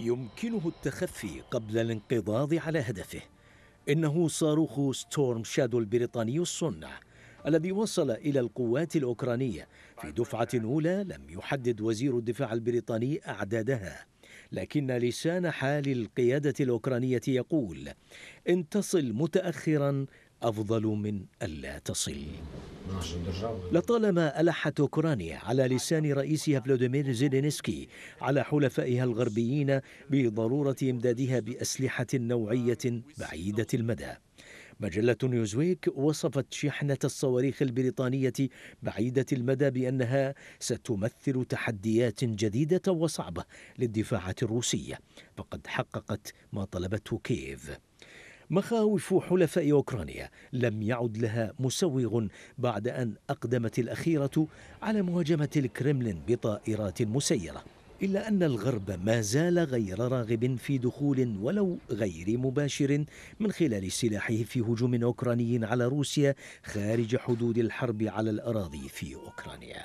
يمكنه التخفي قبل الانقضاض على هدفه إنه صاروخ ستورم شادو البريطاني الصنع الذي وصل إلى القوات الأوكرانية في دفعة أولى لم يحدد وزير الدفاع البريطاني أعدادها لكن لسان حال القيادة الأوكرانية يقول إن تصل متأخرا أفضل من ألا تصل لطالما ألحت أوكرانيا على لسان رئيسها فلاديمير زيلينسكي على حلفائها الغربيين بضرورة إمدادها بأسلحة نوعية بعيدة المدى مجلة نيوزويك وصفت شحنة الصواريخ البريطانية بعيدة المدى بأنها ستمثل تحديات جديدة وصعبة للدفاعات الروسية فقد حققت ما طلبته كييف مخاوف حلفاء أوكرانيا لم يعد لها مسوغ بعد أن أقدمت الأخيرة على مهاجمة الكرملين بطائرات مسيرة إلا أن الغرب ما زال غير راغب في دخول ولو غير مباشر من خلال سلاحه في هجوم أوكراني على روسيا خارج حدود الحرب على الأراضي في أوكرانيا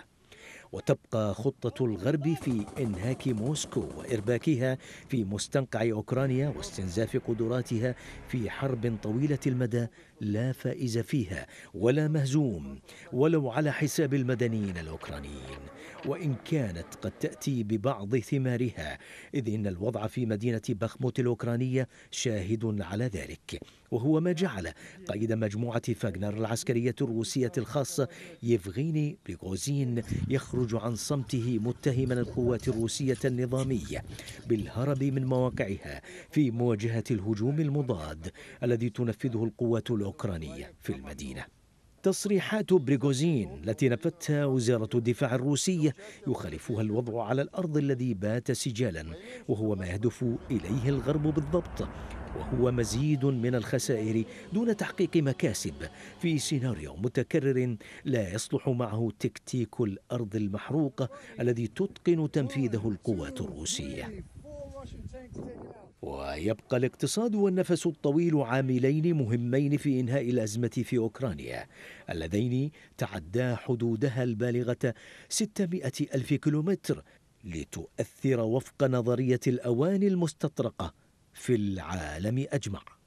وتبقى خطة الغرب في إنهاك موسكو وإرباكها في مستنقع أوكرانيا واستنزاف قدراتها في حرب طويلة المدى لا فائز فيها ولا مهزوم ولو على حساب المدنيين الأوكرانيين وإن كانت قد تأتي ببعض ثمارها إذ إن الوضع في مدينة بخموت الأوكرانية شاهد على ذلك وهو ما جعل قائد مجموعة فاغنر العسكرية الروسية الخاصة يفغيني بيغوزين يخرج يخرج عن صمته متهما القوات الروسية النظامية بالهرب من مواقعها في مواجهة الهجوم المضاد الذي تنفذه القوات الأوكرانية في المدينة تصريحات بريغوزين التي نفتها وزارة الدفاع الروسية يخالفها الوضع على الأرض الذي بات سجالا وهو ما يهدف إليه الغرب بالضبط وهو مزيد من الخسائر دون تحقيق مكاسب في سيناريو متكرر لا يصلح معه تكتيك الأرض المحروقة الذي تتقن تنفيذه القوات الروسية ويبقى الاقتصاد والنفس الطويل عاملين مهمين في انهاء الازمه في اوكرانيا اللذين تعدا حدودها البالغه 600 الف كيلومتر لتؤثر وفق نظريه الاواني المستطرقه في العالم اجمع